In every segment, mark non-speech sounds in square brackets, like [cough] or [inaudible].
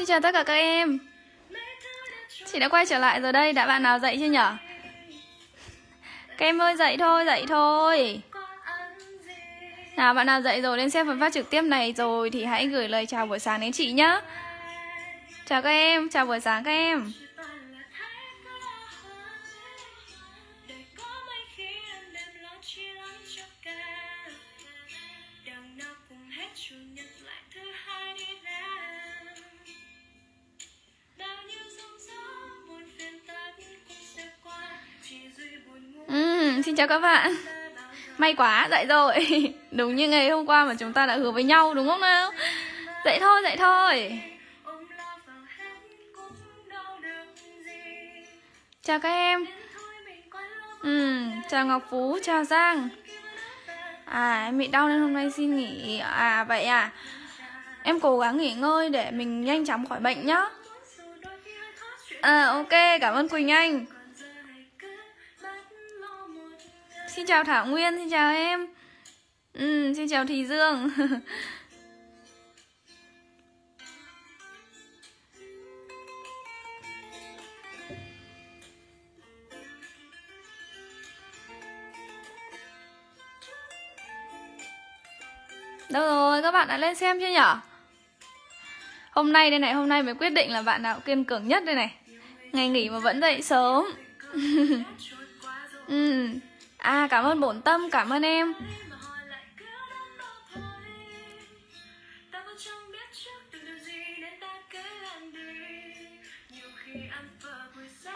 Xin chào tất cả các em Chị đã quay trở lại rồi đây Đã bạn nào dậy chưa nhở Các em ơi dậy thôi dậy thôi Nào bạn nào dậy rồi đến xem phần phát trực tiếp này rồi Thì hãy gửi lời chào buổi sáng đến chị nhá Chào các em chào buổi sáng các em May quá, dậy rồi [laughs] Đúng như ngày hôm qua mà chúng ta đã hứa với nhau đúng không nào Dậy thôi, dậy thôi Chào các em Ừ, chào Ngọc Phú, chào Giang À, em bị đau nên hôm nay xin nghỉ À, vậy à Em cố gắng nghỉ ngơi để mình nhanh chóng khỏi bệnh nhá À, ok, cảm ơn Quỳnh Anh Xin chào Thảo Nguyên, xin chào em ừ, Xin chào Thùy Dương [laughs] Đâu rồi, các bạn đã lên xem chưa nhở? Hôm nay đây này, hôm nay mới quyết định là bạn nào kiên cường nhất đây này Ngày nghỉ mà vẫn dậy sớm [laughs] À cảm ơn bổn tâm, cảm ơn em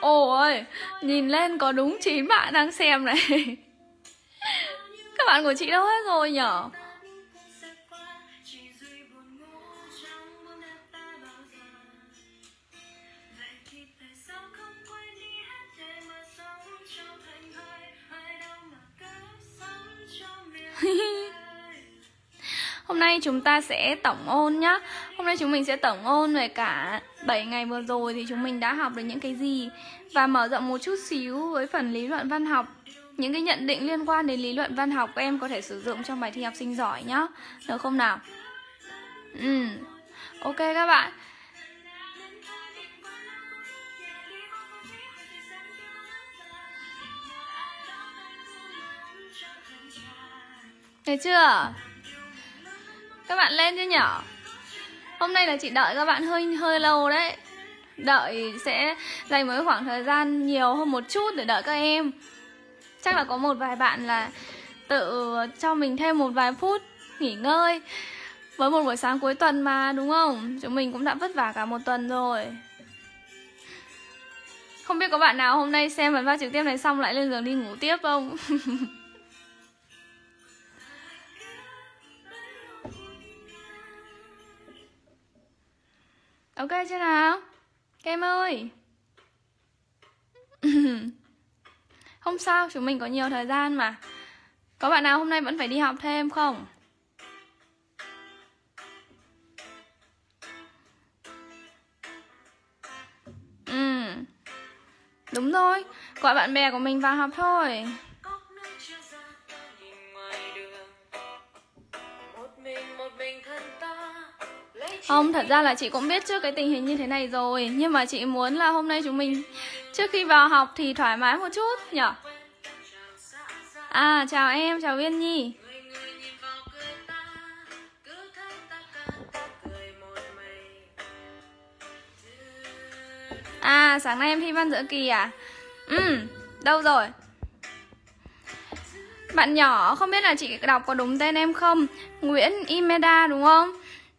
Ôi, nhìn lên có đúng 9 bạn đang xem này [laughs] Các bạn của chị đâu hết rồi nhở Hôm nay chúng ta sẽ tổng ôn nhá Hôm nay chúng mình sẽ tổng ôn về cả 7 ngày vừa rồi thì chúng mình đã học được những cái gì Và mở rộng một chút xíu với phần lý luận văn học Những cái nhận định liên quan đến lý luận văn học em có thể sử dụng trong bài thi học sinh giỏi nhá Được không nào? Ừ, ok các bạn Được chưa? các bạn lên chứ nhở hôm nay là chị đợi các bạn hơi hơi lâu đấy đợi sẽ dành một khoảng thời gian nhiều hơn một chút để đợi các em chắc là có một vài bạn là tự cho mình thêm một vài phút nghỉ ngơi với một buổi sáng cuối tuần mà đúng không chúng mình cũng đã vất vả cả một tuần rồi không biết có bạn nào hôm nay xem bản phát trực tiếp này xong lại lên giường đi ngủ tiếp không [laughs] Ok chưa nào? Kem ơi Không [laughs] sao, chúng mình có nhiều thời gian mà Có bạn nào hôm nay vẫn phải đi học thêm không? Ừ Đúng rồi, gọi bạn bè của mình vào học thôi Không, thật ra là chị cũng biết trước cái tình hình như thế này rồi Nhưng mà chị muốn là hôm nay chúng mình Trước khi vào học thì thoải mái một chút nhở À, chào em, chào Viên Nhi À, sáng nay em thi văn giữa kỳ à? Ừ, đâu rồi? Bạn nhỏ không biết là chị đọc có đúng tên em không? Nguyễn Imeda đúng không?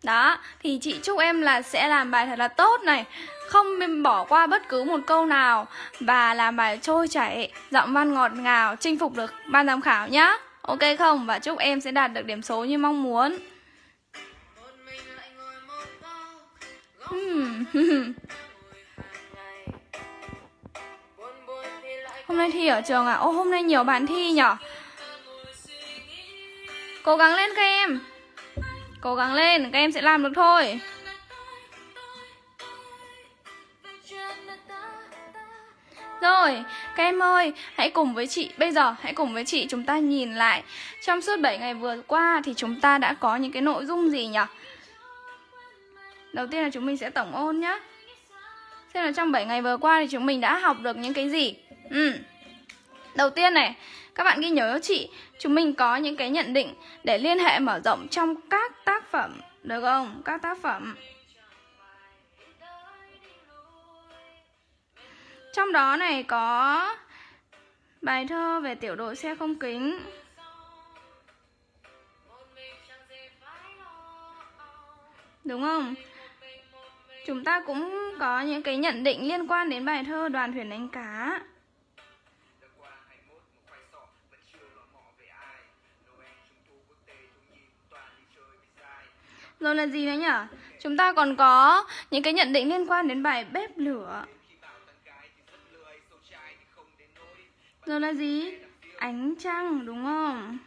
Đó, thì chị chúc em là sẽ làm bài thật là tốt này Không bỏ qua bất cứ một câu nào Và làm bài trôi chảy, giọng văn ngọt ngào, chinh phục được ban giám khảo nhá Ok không? Và chúc em sẽ đạt được điểm số như mong muốn hmm. [laughs] Hôm nay thi ở trường à? Ô hôm nay nhiều bạn thi nhở Cố gắng lên các em Cố gắng lên, các em sẽ làm được thôi Rồi, các em ơi, hãy cùng với chị Bây giờ hãy cùng với chị chúng ta nhìn lại Trong suốt 7 ngày vừa qua Thì chúng ta đã có những cái nội dung gì nhỉ? Đầu tiên là chúng mình sẽ tổng ôn nhá. Xem là trong 7 ngày vừa qua Thì chúng mình đã học được những cái gì Ừ Đầu tiên này các bạn ghi nhớ chị, chúng mình có những cái nhận định để liên hệ mở rộng trong các tác phẩm, được không? Các tác phẩm. Trong đó này có bài thơ về tiểu đội xe không kính. Đúng không? Chúng ta cũng có những cái nhận định liên quan đến bài thơ Đoàn thuyền đánh cá. Rồi là gì nữa nhỉ? Chúng ta còn có những cái nhận định liên quan đến bài bếp lửa Rồi là gì? Ánh trăng đúng không?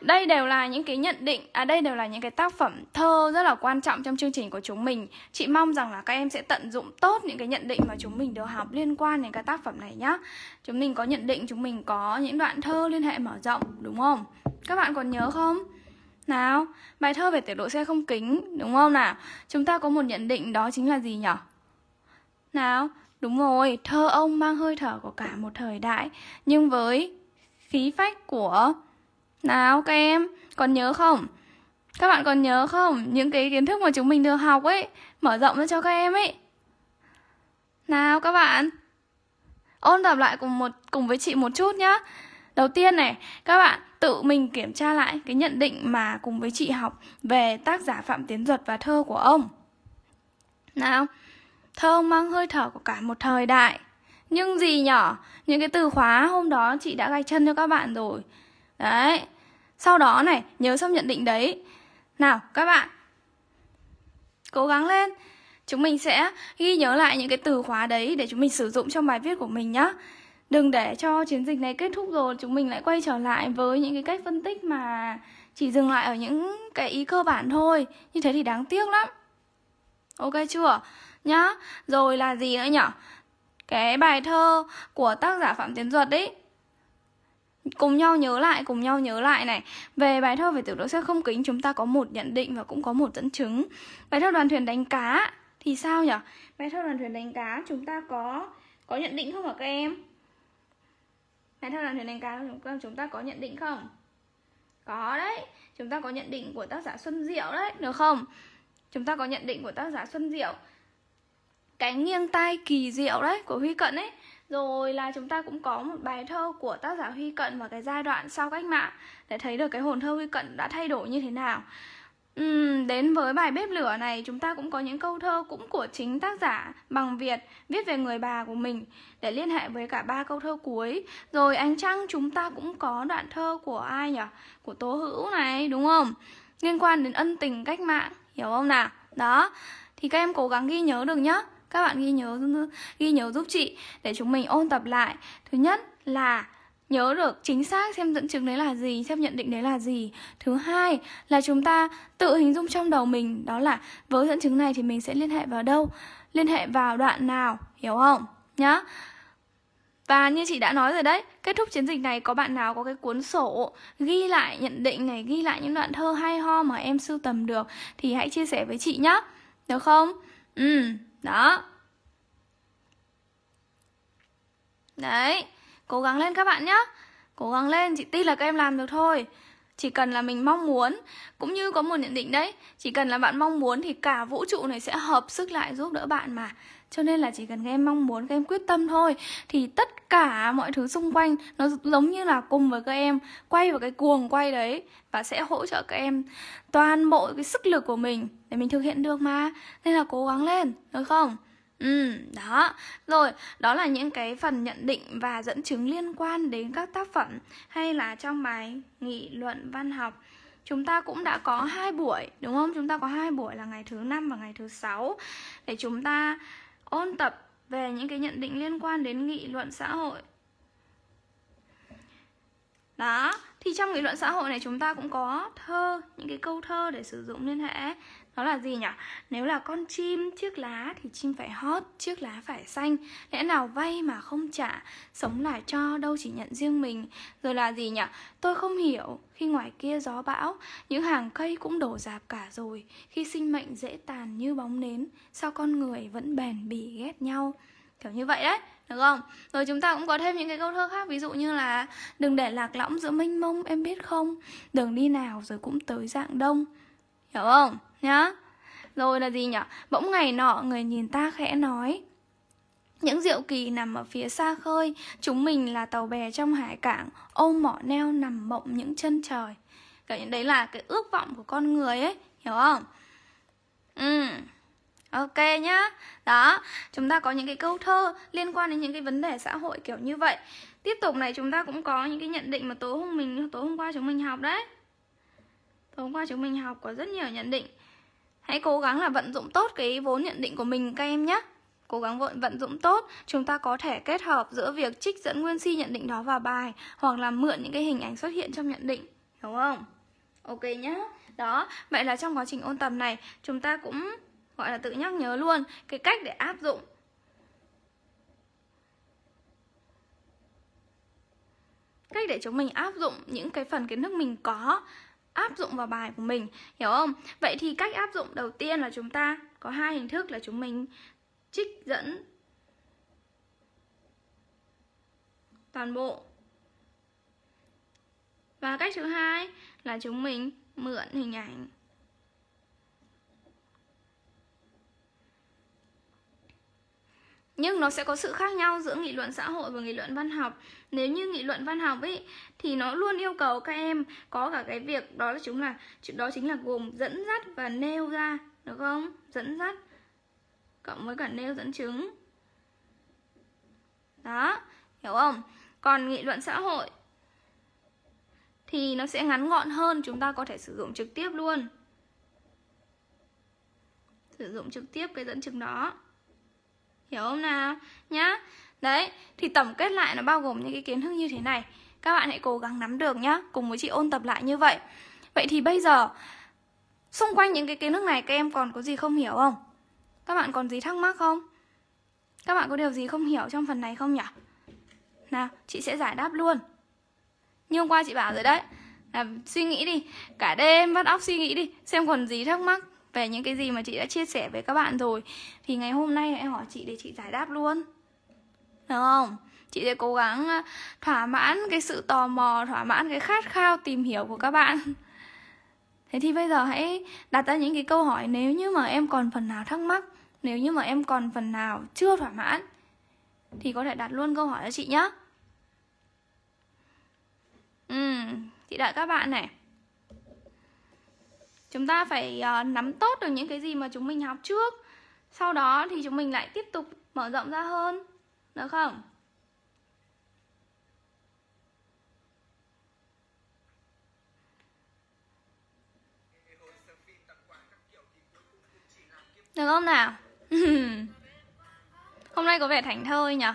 đây đều là những cái nhận định à đây đều là những cái tác phẩm thơ rất là quan trọng trong chương trình của chúng mình chị mong rằng là các em sẽ tận dụng tốt những cái nhận định mà chúng mình được học liên quan đến cái tác phẩm này nhá chúng mình có nhận định chúng mình có những đoạn thơ liên hệ mở rộng đúng không các bạn còn nhớ không? Nào, bài thơ về tiểu đội xe không kính, đúng không nào? Chúng ta có một nhận định đó chính là gì nhở? Nào, đúng rồi, thơ ông mang hơi thở của cả một thời đại Nhưng với khí phách của... Nào các em, còn nhớ không? Các bạn còn nhớ không? Những cái kiến thức mà chúng mình được học ấy Mở rộng ra cho các em ấy Nào các bạn Ôn tập lại cùng một cùng với chị một chút nhá đầu tiên này các bạn tự mình kiểm tra lại cái nhận định mà cùng với chị học về tác giả phạm tiến duật và thơ của ông nào thơ mang hơi thở của cả một thời đại nhưng gì nhỏ những cái từ khóa hôm đó chị đã gai chân cho các bạn rồi đấy sau đó này nhớ xong nhận định đấy nào các bạn cố gắng lên chúng mình sẽ ghi nhớ lại những cái từ khóa đấy để chúng mình sử dụng trong bài viết của mình nhá đừng để cho chiến dịch này kết thúc rồi chúng mình lại quay trở lại với những cái cách phân tích mà chỉ dừng lại ở những cái ý cơ bản thôi như thế thì đáng tiếc lắm ok chưa nhá rồi là gì nữa nhở cái bài thơ của tác giả phạm tiến duật ấy cùng nhau nhớ lại cùng nhau nhớ lại này về bài thơ về tiểu đội xe không kính chúng ta có một nhận định và cũng có một dẫn chứng bài thơ đoàn thuyền đánh cá thì sao nhở bài thơ đoàn thuyền đánh cá chúng ta có có nhận định không hả các em hay thao làm thuyền đánh cá chúng ta có nhận định không? Có đấy Chúng ta có nhận định của tác giả Xuân Diệu đấy Được không? Chúng ta có nhận định của tác giả Xuân Diệu Cái nghiêng tai kỳ diệu đấy Của Huy Cận ấy rồi là chúng ta cũng có một bài thơ của tác giả Huy Cận và cái giai đoạn sau cách mạng để thấy được cái hồn thơ Huy Cận đã thay đổi như thế nào. Uhm, đến với bài bếp lửa này chúng ta cũng có những câu thơ cũng của chính tác giả bằng Việt viết về người bà của mình để liên hệ với cả ba câu thơ cuối. Rồi ánh trăng chúng ta cũng có đoạn thơ của ai nhỉ? Của Tố Hữu này đúng không? Liên quan đến ân tình cách mạng, hiểu không nào? Đó. Thì các em cố gắng ghi nhớ được nhá. Các bạn ghi nhớ ghi nhớ giúp chị để chúng mình ôn tập lại. Thứ nhất là nhớ được chính xác xem dẫn chứng đấy là gì xem nhận định đấy là gì thứ hai là chúng ta tự hình dung trong đầu mình đó là với dẫn chứng này thì mình sẽ liên hệ vào đâu liên hệ vào đoạn nào hiểu không nhá và như chị đã nói rồi đấy, kết thúc chiến dịch này có bạn nào có cái cuốn sổ ghi lại nhận định này, ghi lại những đoạn thơ hay ho mà em sưu tầm được thì hãy chia sẻ với chị nhé. Được không? Ừ, đó. Đấy. Cố gắng lên các bạn nhé Cố gắng lên, chị tin là các em làm được thôi Chỉ cần là mình mong muốn Cũng như có một nhận định đấy Chỉ cần là bạn mong muốn thì cả vũ trụ này sẽ hợp sức lại giúp đỡ bạn mà Cho nên là chỉ cần các em mong muốn, các em quyết tâm thôi Thì tất cả mọi thứ xung quanh Nó giống như là cùng với các em Quay vào cái cuồng quay đấy Và sẽ hỗ trợ các em toàn bộ cái sức lực của mình Để mình thực hiện được mà Nên là cố gắng lên, được không? Ừ, đó. Rồi, đó là những cái phần nhận định và dẫn chứng liên quan đến các tác phẩm hay là trong bài nghị luận văn học. Chúng ta cũng đã có hai buổi, đúng không? Chúng ta có hai buổi là ngày thứ năm và ngày thứ sáu để chúng ta ôn tập về những cái nhận định liên quan đến nghị luận xã hội. Đó, thì trong nghị luận xã hội này chúng ta cũng có thơ, những cái câu thơ để sử dụng liên hệ đó là gì nhỉ nếu là con chim chiếc lá thì chim phải hót chiếc lá phải xanh lẽ nào vay mà không trả sống lại cho đâu chỉ nhận riêng mình rồi là gì nhỉ tôi không hiểu khi ngoài kia gió bão những hàng cây cũng đổ dạp cả rồi khi sinh mệnh dễ tàn như bóng nến sao con người vẫn bền bỉ ghét nhau kiểu như vậy đấy được không rồi chúng ta cũng có thêm những cái câu thơ khác ví dụ như là đừng để lạc lõng giữa mênh mông em biết không đường đi nào rồi cũng tới dạng đông hiểu không nhá rồi là gì nhở bỗng ngày nọ người nhìn ta khẽ nói những diệu kỳ nằm ở phía xa khơi chúng mình là tàu bè trong hải cảng ôm mỏ neo nằm mộng những chân trời cả những đấy là cái ước vọng của con người ấy hiểu không ừ ok nhá đó chúng ta có những cái câu thơ liên quan đến những cái vấn đề xã hội kiểu như vậy tiếp tục này chúng ta cũng có những cái nhận định mà tối hôm mình tối hôm qua chúng mình học đấy tối hôm qua chúng mình học có rất nhiều nhận định Hãy cố gắng là vận dụng tốt cái vốn nhận định của mình các em nhé cố gắng vận vận dụng tốt chúng ta có thể kết hợp giữa việc trích dẫn nguyên si nhận định đó vào bài hoặc là mượn những cái hình ảnh xuất hiện trong nhận định đúng không ok nhá đó vậy là trong quá trình ôn tập này chúng ta cũng gọi là tự nhắc nhớ luôn cái cách để áp dụng cách để chúng mình áp dụng những cái phần kiến thức mình có áp dụng vào bài của mình hiểu không vậy thì cách áp dụng đầu tiên là chúng ta có hai hình thức là chúng mình trích dẫn toàn bộ và cách thứ hai là chúng mình mượn hình ảnh nhưng nó sẽ có sự khác nhau giữa nghị luận xã hội và nghị luận văn học nếu như nghị luận văn học ấy thì nó luôn yêu cầu các em có cả cái việc đó là chúng là đó chính là gồm dẫn dắt và nêu ra được không dẫn dắt cộng với cả nêu dẫn chứng đó hiểu không còn nghị luận xã hội thì nó sẽ ngắn gọn hơn chúng ta có thể sử dụng trực tiếp luôn sử dụng trực tiếp cái dẫn chứng đó hiểu không nào nhá đấy thì tổng kết lại nó bao gồm những cái kiến thức như thế này các bạn hãy cố gắng nắm được nhá cùng với chị ôn tập lại như vậy vậy thì bây giờ xung quanh những cái kiến thức này các em còn có gì không hiểu không các bạn còn gì thắc mắc không các bạn có điều gì không hiểu trong phần này không nhỉ nào chị sẽ giải đáp luôn như hôm qua chị bảo rồi đấy là suy nghĩ đi cả đêm vắt óc suy nghĩ đi xem còn gì thắc mắc về những cái gì mà chị đã chia sẻ với các bạn rồi thì ngày hôm nay hãy hỏi chị để chị giải đáp luôn được không chị sẽ cố gắng ờ, thỏa mãn cái sự tò mò thỏa mãn cái khát khao tìm hiểu của các bạn thế thì bây giờ hãy đặt ra những cái câu hỏi nếu như mà em còn phần nào thắc mắc nếu như mà em còn phần nào chưa thỏa mãn thì có thể đặt luôn câu hỏi cho chị nhé ừ chị đợi các bạn này chúng ta phải uh, nắm tốt được những cái gì mà chúng mình học trước sau đó thì chúng mình lại tiếp tục mở rộng ra hơn được không được không nào [laughs] hôm nay có vẻ thành thơi nhỉ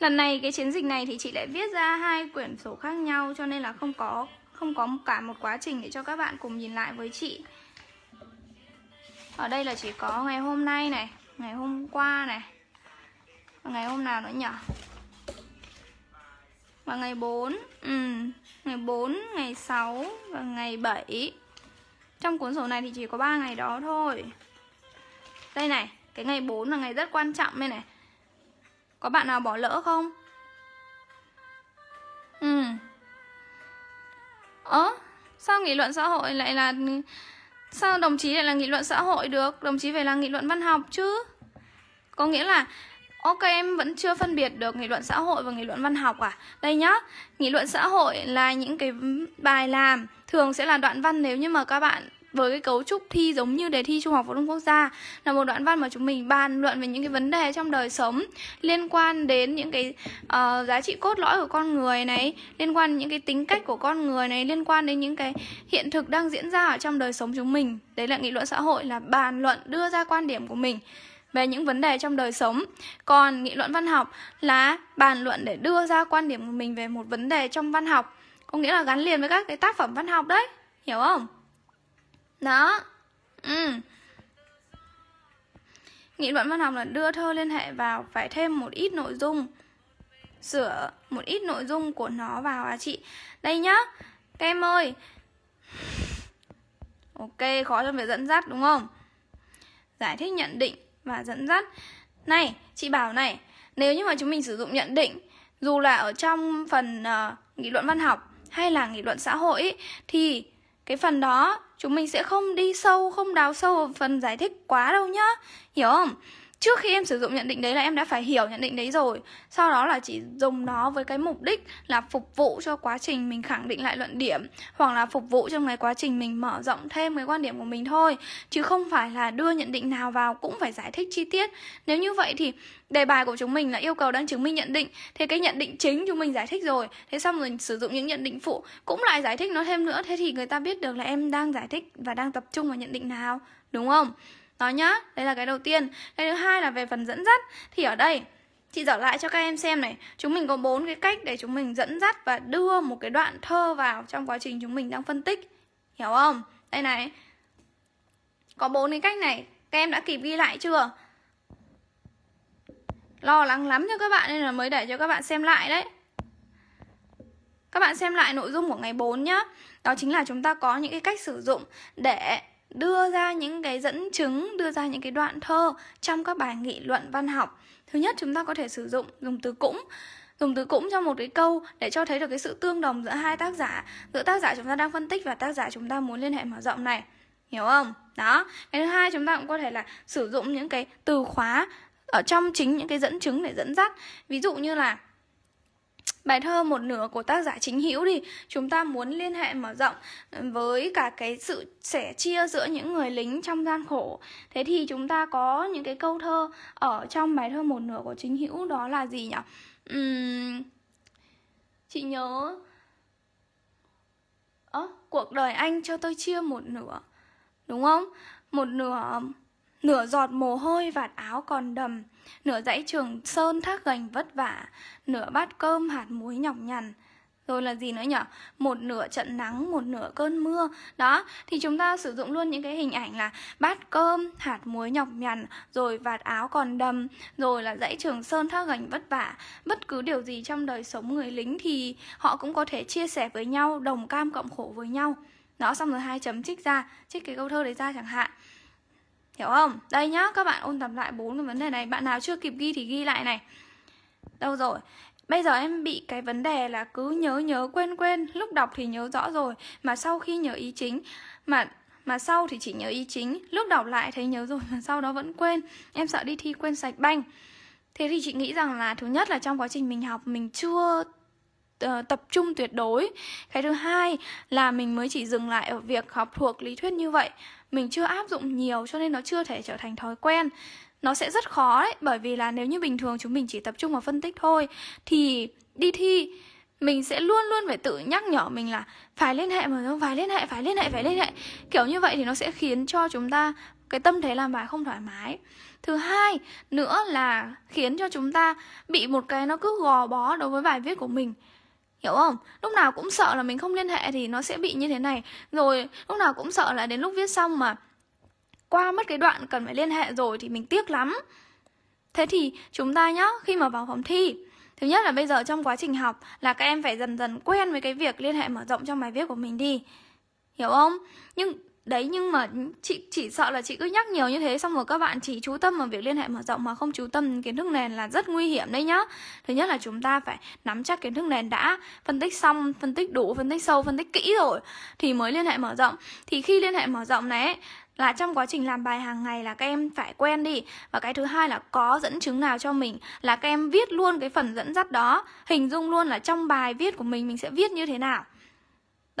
lần này cái chiến dịch này thì chị lại viết ra hai quyển sổ khác nhau cho nên là không có không có cả một quá trình để cho các bạn cùng nhìn lại với chị ở đây là chỉ có ngày hôm nay này ngày hôm qua này ngày hôm nào nữa nhở và ngày 4 ừ, ngày 4 ngày 6 và ngày 7 trong cuốn sổ này thì chỉ có 3 ngày đó thôi đây này cái ngày 4 là ngày rất quan trọng đây này có bạn nào bỏ lỡ không? Ừ Ơ, sao nghị luận xã hội lại là... Sao đồng chí lại là nghị luận xã hội được? Đồng chí phải là nghị luận văn học chứ Có nghĩa là Ok em vẫn chưa phân biệt được nghị luận xã hội và nghị luận văn học à? Đây nhá, nghị luận xã hội là những cái bài làm thường sẽ là đoạn văn nếu như mà các bạn với cái cấu trúc thi giống như đề thi trung học phổ thông quốc gia là một đoạn văn mà chúng mình bàn luận về những cái vấn đề trong đời sống liên quan đến những cái uh, giá trị cốt lõi của con người này liên quan đến những cái tính cách của con người này liên quan đến những cái hiện thực đang diễn ra ở trong đời sống chúng mình đấy là nghị luận xã hội là bàn luận đưa ra quan điểm của mình về những vấn đề trong đời sống còn nghị luận văn học là bàn luận để đưa ra quan điểm của mình về một vấn đề trong văn học có nghĩa là gắn liền với các cái tác phẩm văn học đấy hiểu không đó ừ. nghị luận văn học là đưa thơ liên hệ vào phải thêm một ít nội dung sửa một ít nội dung của nó vào à chị đây nhá các em ơi ok khó cho việc dẫn dắt đúng không giải thích nhận định và dẫn dắt này chị bảo này nếu như mà chúng mình sử dụng nhận định dù là ở trong phần uh, nghị luận văn học hay là nghị luận xã hội ý, thì cái phần đó Chúng mình sẽ không đi sâu, không đào sâu vào phần giải thích quá đâu nhá Hiểu không? trước khi em sử dụng nhận định đấy là em đã phải hiểu nhận định đấy rồi sau đó là chỉ dùng nó với cái mục đích là phục vụ cho quá trình mình khẳng định lại luận điểm hoặc là phục vụ trong cái quá trình mình mở rộng thêm cái quan điểm của mình thôi chứ không phải là đưa nhận định nào vào cũng phải giải thích chi tiết nếu như vậy thì đề bài của chúng mình là yêu cầu đang chứng minh nhận định thế cái nhận định chính chúng mình giải thích rồi thế xong rồi sử dụng những nhận định phụ cũng lại giải thích nó thêm nữa thế thì người ta biết được là em đang giải thích và đang tập trung vào nhận định nào đúng không đó nhá đây là cái đầu tiên cái thứ hai là về phần dẫn dắt thì ở đây chị dở lại cho các em xem này chúng mình có bốn cái cách để chúng mình dẫn dắt và đưa một cái đoạn thơ vào trong quá trình chúng mình đang phân tích hiểu không đây này có bốn cái cách này các em đã kịp ghi lại chưa lo lắng lắm cho các bạn nên là mới để cho các bạn xem lại đấy các bạn xem lại nội dung của ngày 4 nhá đó chính là chúng ta có những cái cách sử dụng để đưa ra những cái dẫn chứng đưa ra những cái đoạn thơ trong các bài nghị luận văn học thứ nhất chúng ta có thể sử dụng dùng từ cũng dùng từ cũng cho một cái câu để cho thấy được cái sự tương đồng giữa hai tác giả giữa tác giả chúng ta đang phân tích và tác giả chúng ta muốn liên hệ mở rộng này hiểu không đó cái thứ hai chúng ta cũng có thể là sử dụng những cái từ khóa ở trong chính những cái dẫn chứng để dẫn dắt ví dụ như là Bài thơ một nửa của tác giả chính hữu thì chúng ta muốn liên hệ mở rộng với cả cái sự sẻ chia giữa những người lính trong gian khổ. Thế thì chúng ta có những cái câu thơ ở trong bài thơ một nửa của chính hữu đó là gì nhỉ? Uhm, chị nhớ Ơ, cuộc đời anh cho tôi chia một nửa Đúng không? Một nửa nửa giọt mồ hôi vạt áo còn đầm nửa dãy trường sơn thác gành vất vả nửa bát cơm hạt muối nhọc nhằn rồi là gì nữa nhở một nửa trận nắng một nửa cơn mưa đó thì chúng ta sử dụng luôn những cái hình ảnh là bát cơm hạt muối nhọc nhằn rồi vạt áo còn đầm rồi là dãy trường sơn thác gành vất vả bất cứ điều gì trong đời sống người lính thì họ cũng có thể chia sẻ với nhau đồng cam cộng khổ với nhau đó xong rồi hai chấm trích ra trích cái câu thơ đấy ra chẳng hạn Hiểu không? Đây nhá, các bạn ôn tập lại bốn cái vấn đề này Bạn nào chưa kịp ghi thì ghi lại này Đâu rồi? Bây giờ em bị cái vấn đề là cứ nhớ nhớ quên quên Lúc đọc thì nhớ rõ rồi Mà sau khi nhớ ý chính Mà mà sau thì chỉ nhớ ý chính Lúc đọc lại thấy nhớ rồi mà sau đó vẫn quên Em sợ đi thi quên sạch banh Thế thì chị nghĩ rằng là thứ nhất là trong quá trình mình học mình chưa Ờ, tập trung tuyệt đối cái thứ hai là mình mới chỉ dừng lại ở việc học thuộc lý thuyết như vậy mình chưa áp dụng nhiều cho nên nó chưa thể trở thành thói quen nó sẽ rất khó đấy bởi vì là nếu như bình thường chúng mình chỉ tập trung vào phân tích thôi thì đi thi mình sẽ luôn luôn phải tự nhắc nhở mình là phải liên hệ mà không phải liên hệ phải liên hệ phải liên hệ kiểu như vậy thì nó sẽ khiến cho chúng ta cái tâm thế làm bài không thoải mái thứ hai nữa là khiến cho chúng ta bị một cái nó cứ gò bó đối với bài viết của mình hiểu không lúc nào cũng sợ là mình không liên hệ thì nó sẽ bị như thế này rồi lúc nào cũng sợ là đến lúc viết xong mà qua mất cái đoạn cần phải liên hệ rồi thì mình tiếc lắm thế thì chúng ta nhá khi mà vào phòng thi thứ nhất là bây giờ trong quá trình học là các em phải dần dần quen với cái việc liên hệ mở rộng trong bài viết của mình đi hiểu không nhưng Đấy nhưng mà chị chỉ sợ là chị cứ nhắc nhiều như thế xong rồi các bạn chỉ chú tâm vào việc liên hệ mở rộng mà không chú tâm kiến thức nền là rất nguy hiểm đấy nhá. Thứ nhất là chúng ta phải nắm chắc kiến thức nền đã, phân tích xong, phân tích đủ, phân tích sâu, phân tích kỹ rồi thì mới liên hệ mở rộng. Thì khi liên hệ mở rộng này là trong quá trình làm bài hàng ngày là các em phải quen đi và cái thứ hai là có dẫn chứng nào cho mình là các em viết luôn cái phần dẫn dắt đó hình dung luôn là trong bài viết của mình mình sẽ viết như thế nào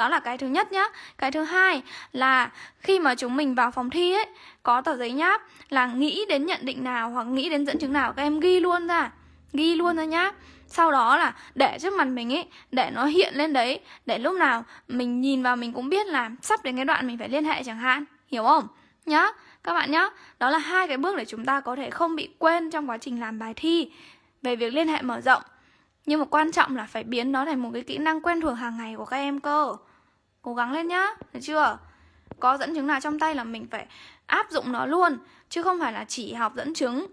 đó là cái thứ nhất nhá. Cái thứ hai là khi mà chúng mình vào phòng thi ấy, có tờ giấy nháp là nghĩ đến nhận định nào hoặc nghĩ đến dẫn chứng nào các em ghi luôn ra. Ghi luôn ra nhá. Sau đó là để trước mặt mình ấy, để nó hiện lên đấy, để lúc nào mình nhìn vào mình cũng biết là sắp đến cái đoạn mình phải liên hệ chẳng hạn. Hiểu không? Nhá các bạn nhé đó là hai cái bước để chúng ta có thể không bị quên trong quá trình làm bài thi về việc liên hệ mở rộng nhưng mà quan trọng là phải biến nó thành một cái kỹ năng quen thuộc hàng ngày của các em cơ Cố gắng lên nhá, được chưa? Có dẫn chứng nào trong tay là mình phải áp dụng nó luôn Chứ không phải là chỉ học dẫn chứng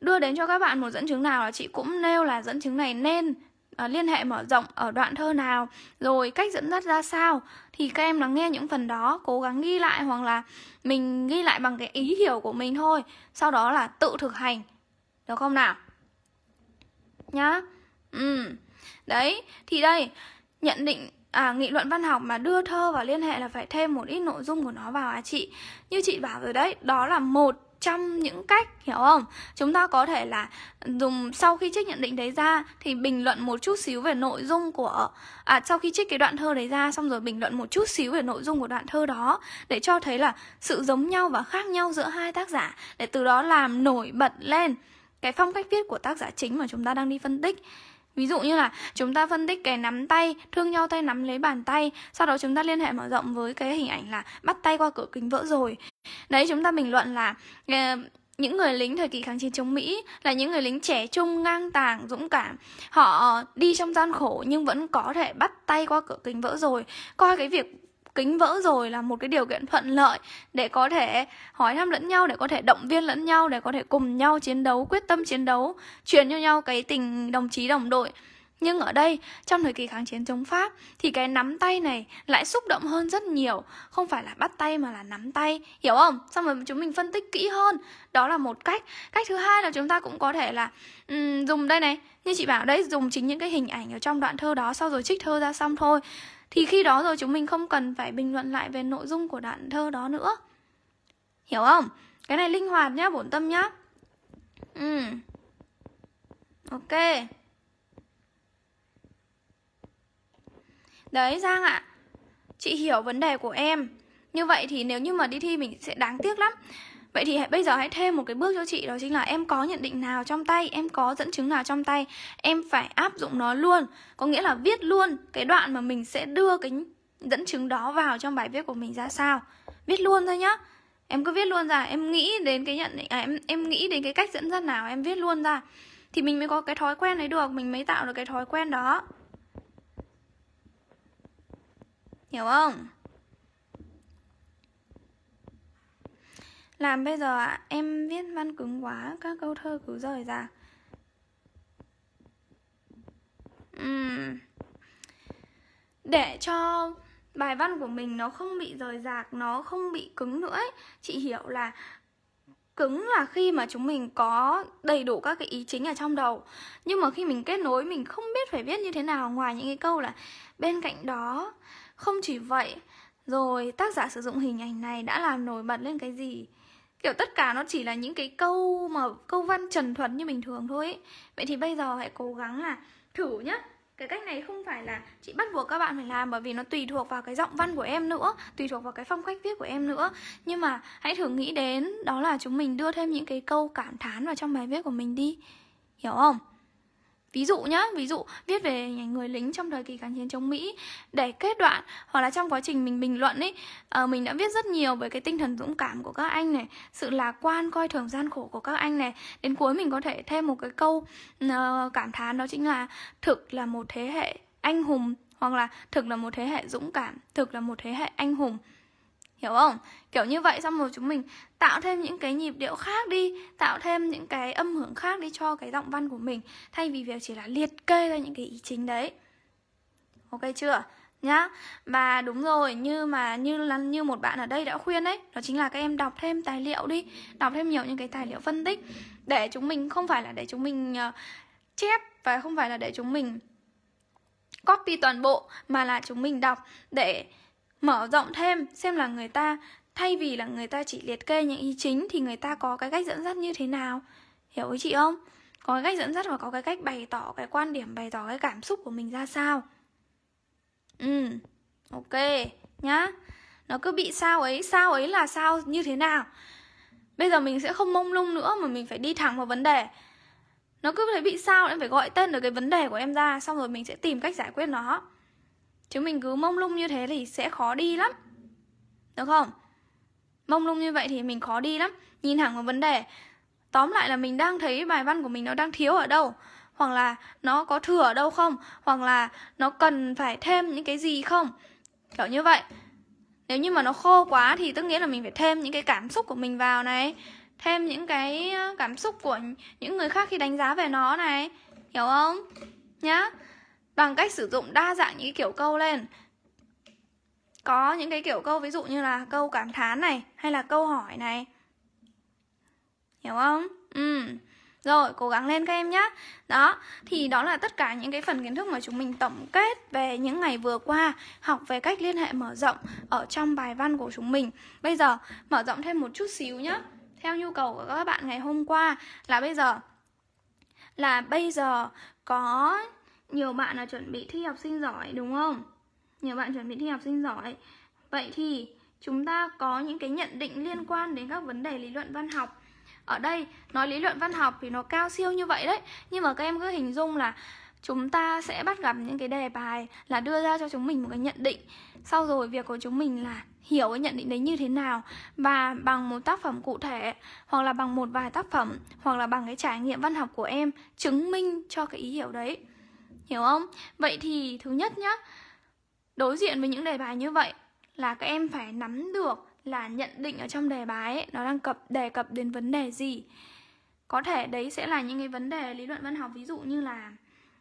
Đưa đến cho các bạn một dẫn chứng nào là chị cũng nêu là dẫn chứng này nên uh, liên hệ mở rộng ở đoạn thơ nào Rồi cách dẫn dắt ra sao Thì các em lắng nghe những phần đó Cố gắng ghi lại hoặc là mình ghi lại bằng cái ý hiểu của mình thôi Sau đó là tự thực hành Được không nào? Nhá Ừ Đấy, thì đây Nhận định à, nghị luận văn học mà đưa thơ vào liên hệ là phải thêm một ít nội dung của nó vào à chị như chị bảo rồi đấy đó là một trong những cách hiểu không chúng ta có thể là dùng sau khi trích nhận định đấy ra thì bình luận một chút xíu về nội dung của à sau khi trích cái đoạn thơ đấy ra xong rồi bình luận một chút xíu về nội dung của đoạn thơ đó để cho thấy là sự giống nhau và khác nhau giữa hai tác giả để từ đó làm nổi bật lên cái phong cách viết của tác giả chính mà chúng ta đang đi phân tích Ví dụ như là chúng ta phân tích cái nắm tay, thương nhau tay nắm lấy bàn tay, sau đó chúng ta liên hệ mở rộng với cái hình ảnh là bắt tay qua cửa kính vỡ rồi. Đấy chúng ta bình luận là uh, những người lính thời kỳ kháng chiến chống Mỹ là những người lính trẻ trung, ngang tàng, dũng cảm. Họ đi trong gian khổ nhưng vẫn có thể bắt tay qua cửa kính vỡ rồi. Coi cái việc kính vỡ rồi là một cái điều kiện thuận lợi để có thể hỏi thăm lẫn nhau để có thể động viên lẫn nhau để có thể cùng nhau chiến đấu quyết tâm chiến đấu truyền cho nhau cái tình đồng chí đồng đội nhưng ở đây, trong thời kỳ kháng chiến chống Pháp thì cái nắm tay này lại xúc động hơn rất nhiều, không phải là bắt tay mà là nắm tay, hiểu không? Xong rồi chúng mình phân tích kỹ hơn, đó là một cách. Cách thứ hai là chúng ta cũng có thể là um, dùng đây này, như chị bảo đấy, dùng chính những cái hình ảnh ở trong đoạn thơ đó sau rồi trích thơ ra xong thôi thì khi đó rồi chúng mình không cần phải bình luận lại về nội dung của đoạn thơ đó nữa hiểu không cái này linh hoạt nhá bổn tâm nhá ừ ok đấy giang ạ chị hiểu vấn đề của em như vậy thì nếu như mà đi thi mình sẽ đáng tiếc lắm Vậy thì bây giờ hãy thêm một cái bước cho chị đó chính là em có nhận định nào trong tay, em có dẫn chứng nào trong tay, em phải áp dụng nó luôn. Có nghĩa là viết luôn cái đoạn mà mình sẽ đưa cái dẫn chứng đó vào trong bài viết của mình ra sao. Viết luôn thôi nhá. Em cứ viết luôn ra, em nghĩ đến cái nhận định à, em em nghĩ đến cái cách dẫn dắt nào em viết luôn ra. Thì mình mới có cái thói quen đấy được, mình mới tạo được cái thói quen đó. Hiểu không? Làm bây giờ ạ, à, em viết văn cứng quá, các câu thơ cứ rời ra. Uhm. Để cho bài văn của mình nó không bị rời rạc, nó không bị cứng nữa ấy. Chị hiểu là cứng là khi mà chúng mình có đầy đủ các cái ý chính ở trong đầu nhưng mà khi mình kết nối mình không biết phải viết như thế nào ngoài những cái câu là bên cạnh đó không chỉ vậy rồi tác giả sử dụng hình ảnh này đã làm nổi bật lên cái gì kiểu tất cả nó chỉ là những cái câu mà câu văn trần thuật như bình thường thôi ấy. vậy thì bây giờ hãy cố gắng là thử nhá cái cách này không phải là chị bắt buộc các bạn phải làm bởi vì nó tùy thuộc vào cái giọng văn của em nữa tùy thuộc vào cái phong cách viết của em nữa nhưng mà hãy thử nghĩ đến đó là chúng mình đưa thêm những cái câu cảm thán vào trong bài viết của mình đi hiểu không ví dụ nhá ví dụ viết về người lính trong thời kỳ kháng chiến chống mỹ để kết đoạn hoặc là trong quá trình mình bình luận ấy ờ, mình đã viết rất nhiều về cái tinh thần dũng cảm của các anh này sự lạc quan coi thường gian khổ của các anh này đến cuối mình có thể thêm một cái câu ờ, cảm thán đó chính là thực là một thế hệ anh hùng hoặc là thực là một thế hệ dũng cảm thực là một thế hệ anh hùng hiểu không kiểu như vậy xong rồi chúng mình tạo thêm những cái nhịp điệu khác đi tạo thêm những cái âm hưởng khác đi cho cái giọng văn của mình thay vì việc chỉ là liệt kê ra những cái ý chính đấy ok chưa nhá và đúng rồi như mà như là như một bạn ở đây đã khuyên đấy đó chính là các em đọc thêm tài liệu đi đọc thêm nhiều những cái tài liệu phân tích để chúng mình không phải là để chúng mình uh, chép và không phải là để chúng mình copy toàn bộ mà là chúng mình đọc để mở rộng thêm xem là người ta thay vì là người ta chỉ liệt kê những ý chính thì người ta có cái cách dẫn dắt như thế nào hiểu ý chị không có cái cách dẫn dắt và có cái cách bày tỏ cái quan điểm bày tỏ cái cảm xúc của mình ra sao ừ ok nhá nó cứ bị sao ấy sao ấy là sao như thế nào bây giờ mình sẽ không mông lung nữa mà mình phải đi thẳng vào vấn đề nó cứ thấy bị sao em phải gọi tên được cái vấn đề của em ra xong rồi mình sẽ tìm cách giải quyết nó chứ mình cứ mông lung như thế thì sẽ khó đi lắm được không mông lung như vậy thì mình khó đi lắm nhìn thẳng vào vấn đề tóm lại là mình đang thấy bài văn của mình nó đang thiếu ở đâu hoặc là nó có thừa ở đâu không hoặc là nó cần phải thêm những cái gì không kiểu như vậy nếu như mà nó khô quá thì tức nghĩa là mình phải thêm những cái cảm xúc của mình vào này thêm những cái ờ, cảm xúc của những người khác khi đánh giá về nó này hiểu không nhá bằng cách sử dụng đa dạng những kiểu câu lên có những cái kiểu câu ví dụ như là câu cảm thán này hay là câu hỏi này hiểu không ừ rồi cố gắng lên các em nhé đó thì đó là tất cả những cái phần kiến thức mà chúng mình tổng kết về những ngày vừa qua học về cách liên hệ mở rộng ở trong bài văn của chúng mình bây giờ mở rộng thêm một chút xíu nhé theo nhu cầu của các bạn ngày hôm qua là bây giờ là bây giờ có nhiều bạn là chuẩn bị thi học sinh giỏi đúng không? Nhiều bạn chuẩn bị thi học sinh giỏi. Vậy thì chúng ta có những cái nhận định liên quan đến các vấn đề lý luận văn học. Ở đây nói lý luận văn học thì nó cao siêu như vậy đấy, nhưng mà các em cứ hình dung là chúng ta sẽ bắt gặp những cái đề bài là đưa ra cho chúng mình một cái nhận định sau rồi việc của chúng mình là hiểu cái nhận định đấy như thế nào và bằng một tác phẩm cụ thể hoặc là bằng một vài tác phẩm hoặc là bằng cái trải nghiệm văn học của em chứng minh cho cái ý hiểu đấy Hiểu không? Vậy thì thứ nhất nhá Đối diện với những đề bài như vậy Là các em phải nắm được là nhận định ở trong đề bài ấy, nó đang cập đề cập đến vấn đề gì có thể đấy sẽ là những cái vấn đề lý luận văn học ví dụ như là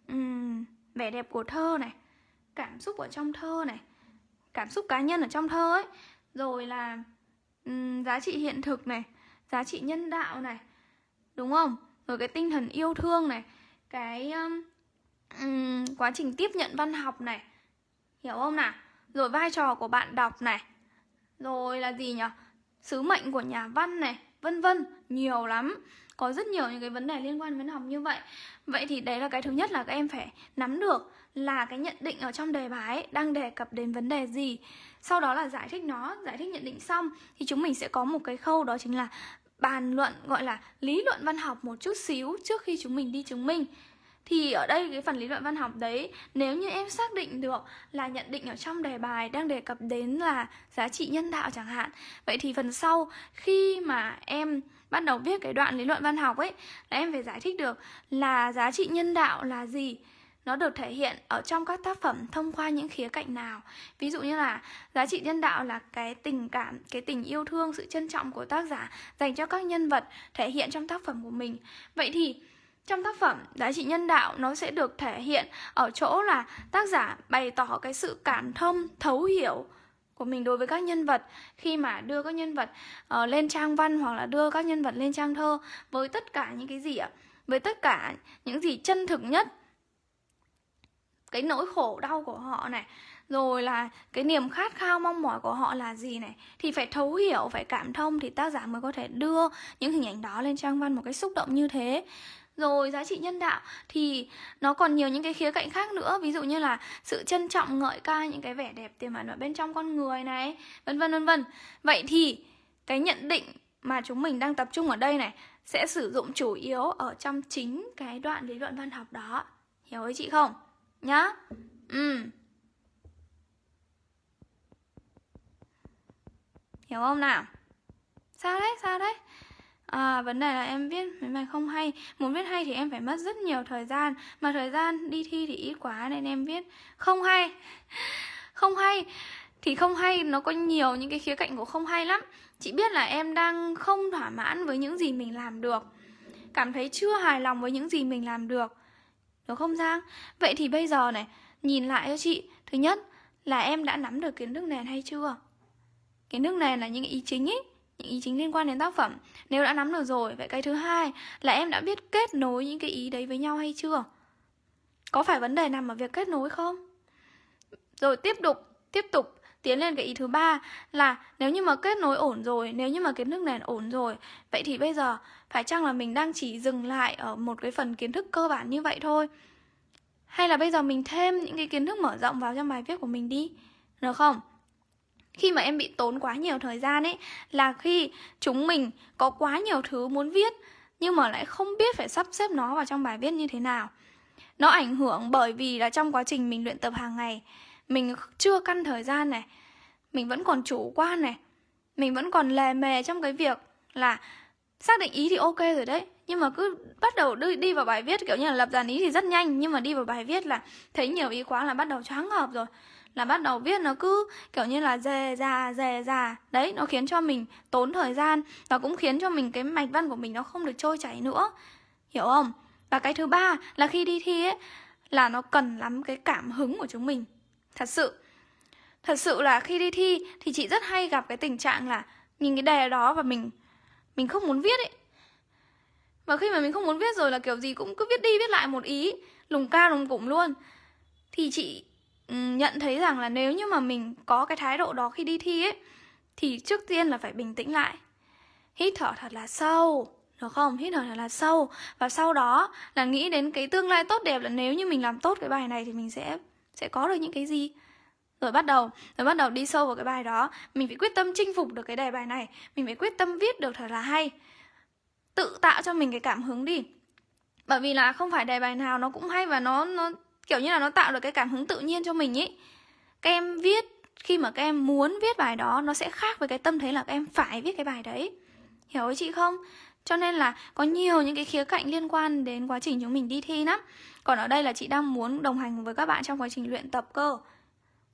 um, vẻ đẹp của thơ này cảm xúc ở trong thơ này cảm xúc cá nhân ở trong thơ ấy rồi là um, giá trị hiện thực này giá trị nhân đạo này đúng không rồi cái tinh thần yêu thương này cái um, um, quá trình tiếp nhận văn học này hiểu không nào rồi vai trò của bạn đọc này rồi là gì nhỉ sứ mệnh của nhà văn này vân vân nhiều lắm có rất nhiều những cái vấn đề liên quan đến văn học như vậy vậy thì đấy là cái thứ nhất là các em phải nắm được là cái nhận định ở trong đề bài đang đề cập đến vấn đề gì sau đó là giải thích nó giải thích nhận định xong thì chúng mình sẽ có một cái khâu đó chính là bàn luận gọi là lý luận văn học một chút xíu trước khi chúng mình đi chứng minh thì ở đây cái phần lý luận văn học đấy nếu như em xác định được là nhận định ở trong đề bài đang đề cập đến là giá trị nhân đạo chẳng hạn vậy thì phần sau khi mà em bắt đầu viết cái đoạn lý luận văn học ấy là em phải giải thích được là giá trị nhân đạo là gì nó được thể hiện ở trong các tác phẩm thông qua những khía cạnh nào ví dụ như là giá trị nhân đạo là cái tình cảm cái tình yêu thương sự trân trọng của tác giả dành cho các nhân vật thể hiện trong tác phẩm của mình vậy thì trong tác phẩm giá trị nhân đạo nó sẽ được thể hiện ở chỗ là tác giả bày tỏ cái sự cảm thông thấu hiểu của mình đối với các nhân vật khi mà đưa các nhân vật uh, lên trang văn hoặc là đưa các nhân vật lên trang thơ với tất cả những cái gì ạ với tất cả những gì chân thực nhất cái nỗi khổ đau của họ này rồi là cái niềm khát khao mong mỏi của họ là gì này thì phải thấu hiểu phải cảm thông thì tác giả mới có thể đưa những hình ảnh đó lên trang văn một cái xúc động như thế rồi giá trị nhân đạo thì nó còn nhiều những cái khía cạnh khác nữa ví dụ như là sự trân trọng ngợi ca những cái vẻ đẹp tiềm ẩn ở bên trong con người này vân vân vân vân vậy thì cái nhận định mà chúng mình đang tập trung ở đây này sẽ sử dụng chủ yếu ở trong chính cái đoạn lý luận văn học đó hiểu ý chị không nhá ừ hiểu không nào sao đấy sao đấy À, vấn đề là em viết mấy bài không hay Muốn viết hay thì em phải mất rất nhiều thời gian Mà thời gian đi thi thì ít quá Nên em viết không hay [laughs] Không hay Thì không hay nó có nhiều những cái khía cạnh của không hay lắm Chị biết là em đang không thỏa mãn với những gì mình làm được Cảm thấy chưa hài lòng với những gì mình làm được Đúng không Giang? Vậy thì bây giờ này Nhìn lại cho chị Thứ nhất là em đã nắm được kiến thức nền hay chưa Kiến thức nền là những ý chính ý những ý chính liên quan đến tác phẩm nếu đã nắm được rồi vậy cái thứ hai là em đã biết kết nối những cái ý đấy với nhau hay chưa có phải vấn đề nằm ở việc kết nối không rồi tiếp tục tiếp tục tiến lên cái ý thứ ba là nếu như mà kết nối ổn rồi nếu như mà kiến thức nền ổn rồi vậy thì bây giờ phải chăng là mình đang chỉ dừng lại ở một cái phần kiến thức cơ bản như vậy thôi hay là bây giờ mình thêm những cái kiến thức mở rộng vào trong bài viết của mình đi được không khi mà em bị tốn quá nhiều thời gian ấy là khi chúng mình có quá nhiều thứ muốn viết nhưng mà lại không biết phải sắp xếp nó vào trong bài viết như thế nào nó ảnh hưởng bởi vì là trong quá trình mình luyện tập hàng ngày mình chưa căn thời gian này mình vẫn còn chủ quan này mình vẫn còn lề mề trong cái việc là xác định ý thì ok rồi đấy nhưng mà cứ bắt đầu đi, đi vào bài viết kiểu như là lập dàn ý thì rất nhanh nhưng mà đi vào bài viết là thấy nhiều ý quá là bắt đầu choáng ngợp rồi là bắt đầu viết nó cứ kiểu như là dề già dề già đấy nó khiến cho mình tốn thời gian và cũng khiến cho mình cái mạch văn của mình nó không được trôi chảy nữa hiểu không và cái thứ ba là khi đi thi ấy là nó cần lắm cái cảm hứng của chúng mình thật sự thật sự là khi đi thi thì chị rất hay gặp cái tình trạng là nhìn cái đề đó và mình mình không muốn viết ấy và khi mà mình không muốn viết rồi là kiểu gì cũng cứ viết đi viết lại một ý lùng ca lùng cụm luôn thì chị Ừ, nhận thấy rằng là nếu như mà mình có cái thái độ đó khi đi thi ấy thì trước tiên là phải bình tĩnh lại hít thở thật là sâu được không hít thở thật là sâu và sau đó là nghĩ đến cái tương lai tốt đẹp là nếu như mình làm tốt cái bài này thì mình sẽ sẽ có được những cái gì rồi bắt đầu rồi bắt đầu đi sâu vào cái bài đó mình phải quyết tâm chinh phục được cái đề bài này mình phải quyết tâm viết được thật là hay tự tạo cho mình cái cảm hứng đi bởi vì là không phải đề bài nào nó cũng hay và nó nó kiểu như là nó tạo được cái cảm hứng tự nhiên cho mình ý các em viết khi mà các em muốn viết bài đó nó sẽ khác với cái tâm thế là các em phải viết cái bài đấy hiểu ý chị không cho nên là có nhiều những cái khía cạnh liên quan đến quá trình chúng mình đi thi lắm còn ở đây là chị đang muốn đồng hành với các bạn trong quá trình luyện tập cơ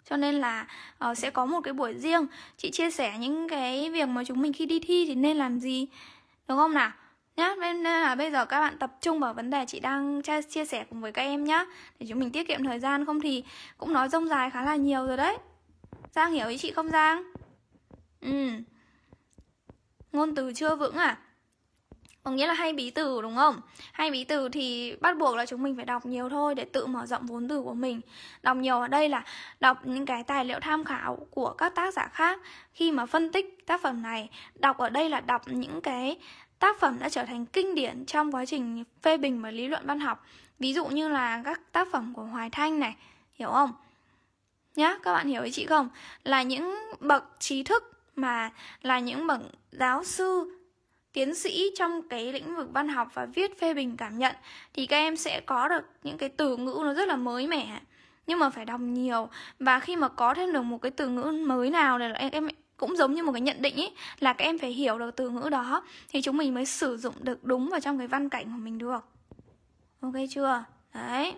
cho nên là uh, sẽ có một cái buổi riêng chị chia sẻ những cái việc mà chúng mình khi đi thi thì nên làm gì đúng không nào nhá nên là bây giờ các bạn tập trung vào vấn đề chị đang chia sẻ cùng với các em nhá để chúng mình tiết kiệm thời gian không thì cũng nói rông dài khá là nhiều rồi đấy giang hiểu ý chị không giang ừ ngôn từ chưa vững à có nghĩa là hay bí từ đúng không hay bí từ thì bắt buộc là chúng mình phải đọc nhiều thôi để tự mở rộng vốn từ của mình đọc nhiều ở đây là đọc những cái tài liệu tham khảo của các tác giả khác khi mà phân tích tác phẩm này đọc ở đây là đọc những cái tác phẩm đã trở thành kinh điển trong quá trình phê bình và lý luận văn học ví dụ như là các tác phẩm của hoài thanh này hiểu không nhá các bạn hiểu ý chị không là những bậc trí thức mà là những bậc giáo sư tiến sĩ trong cái lĩnh vực văn học và viết phê bình cảm nhận thì các em sẽ có được những cái từ ngữ nó rất là mới mẻ nhưng mà phải đọc nhiều và khi mà có thêm được một cái từ ngữ mới nào thì là em cũng giống như một cái nhận định ý là các em phải hiểu được từ ngữ đó thì chúng mình mới sử dụng được đúng vào trong cái văn cảnh của mình được ok chưa đấy